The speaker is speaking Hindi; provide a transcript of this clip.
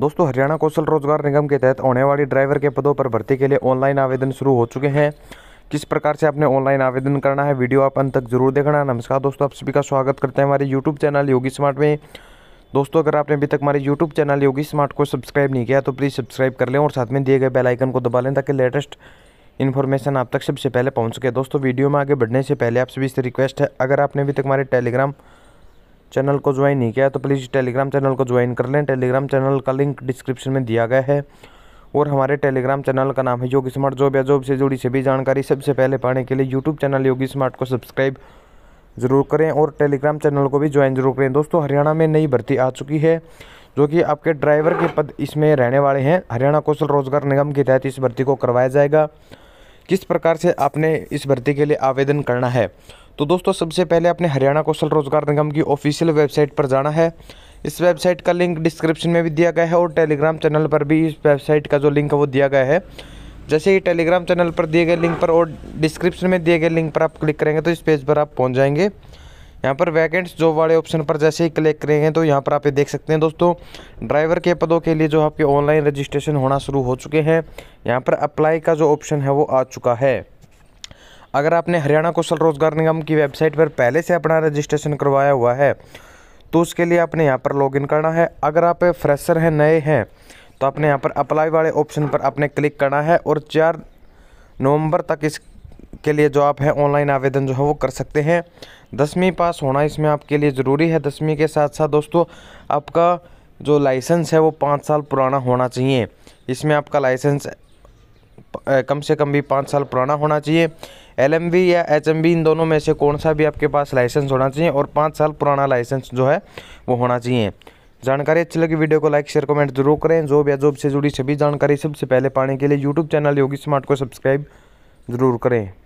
दोस्तों हरियाणा कौशल रोजगार निगम के तहत होने वाली ड्राइवर के पदों पर भर्ती के लिए ऑनलाइन आवेदन शुरू हो चुके हैं किस प्रकार से आपने ऑनलाइन आवेदन करना है वीडियो आप अंत तक जरूर देखना नमस्कार दोस्तों आप सभी का स्वागत करते हैं हमारे यूट्यूब चैनल योगी स्मार्ट में दोस्तों अगर आपने अभी तक हमारे यूट्यूब चैनल योगी स्मार्ट को सब्सक्राइब नहीं किया तो प्लीज़ सब्सक्राइब कर लें और साथ में दिए गए बेलाइकन को दबा लें ताकि लेटेस्ट इन्फॉर्मेशन आप तक सबसे पहले पहुँच सके दोस्तों वीडियो में आगे बढ़ने से पहले आप सभी से रिक्वेस्ट है अगर आपने अभी तक हमारे टेलीग्राम चैनल को ज्वाइन नहीं किया है तो प्लीज़ टेलीग्राम चैनल को ज्वाइन कर लें टेलीग्राम चैनल का लिंक डिस्क्रिप्शन में दिया गया है और हमारे टेलीग्राम चैनल का नाम है योगी स्मार्ट जॉब या जॉब से जुड़ी सभी जानकारी सबसे पहले पाने के लिए यूट्यूब चैनल योगी स्मार्ट को सब्सक्राइब ज़रूर करें और टेलीग्राम चैनल को भी ज्वाइन जरूर करें दोस्तों हरियाणा में नई भर्ती आ चुकी है जो कि आपके ड्राइवर के पद इसमें रहने वाले हैं हरियाणा कौशल रोजगार निगम के तहत इस भर्ती को करवाया जाएगा किस प्रकार से आपने इस भर्ती के लिए आवेदन करना है तो दोस्तों सबसे पहले आपने हरियाणा कौशल रोजगार निगम की ऑफिशियल वेबसाइट पर जाना है इस वेबसाइट का लिंक डिस्क्रिप्शन में भी दिया गया है और टेलीग्राम चैनल पर भी इस वेबसाइट का जो लिंक है वो दिया गया है जैसे ही टेलीग्राम चैनल पर दिए गए लिंक पर और डिस्क्रिप्शन में दिए गए लिंक पर आप क्लिक करेंगे तो इस पेज पर आप पहुँच जाएंगे यहाँ पर वैकेंट्स जॉब वाले ऑप्शन पर जैसे ही क्लिक करेंगे तो यहाँ पर आप ये देख सकते हैं दोस्तों ड्राइवर के पदों के लिए जो आपके ऑनलाइन रजिस्ट्रेशन होना शुरू हो चुके हैं यहाँ पर अप्लाई का जो ऑप्शन है वो आ चुका है अगर आपने हरियाणा कौशल रोजगार निगम की वेबसाइट पर पहले से अपना रजिस्ट्रेशन करवाया हुआ है तो उसके लिए आपने यहाँ पर लॉगिन करना है अगर आप फ्रेशर हैं नए हैं तो आपने यहाँ पर अप्लाई वाले ऑप्शन पर आपने क्लिक करना है और चार नवंबर तक इस के लिए जो आप हैं ऑनलाइन आवेदन जो है वो कर सकते हैं दसवीं पास होना इसमें आपके लिए ज़रूरी है दसवीं के साथ साथ दोस्तों आपका जो लाइसेंस है वो पाँच साल पुराना होना चाहिए इसमें आपका लाइसेंस कम से कम भी पाँच साल पुराना होना चाहिए एलएमवी या एचएमवी इन दोनों में से कौन सा भी आपके पास लाइसेंस होना चाहिए और पाँच साल पुराना लाइसेंस जो है वो होना चाहिए जानकारी अच्छी लगी वीडियो को लाइक शेयर कमेंट जरूर करें जॉब या जॉब से जुड़ी सभी जानकारी सबसे पहले पाने के लिए यूट्यूब चैनल योगी स्मार्ट को सब्सक्राइब ज़रूर करें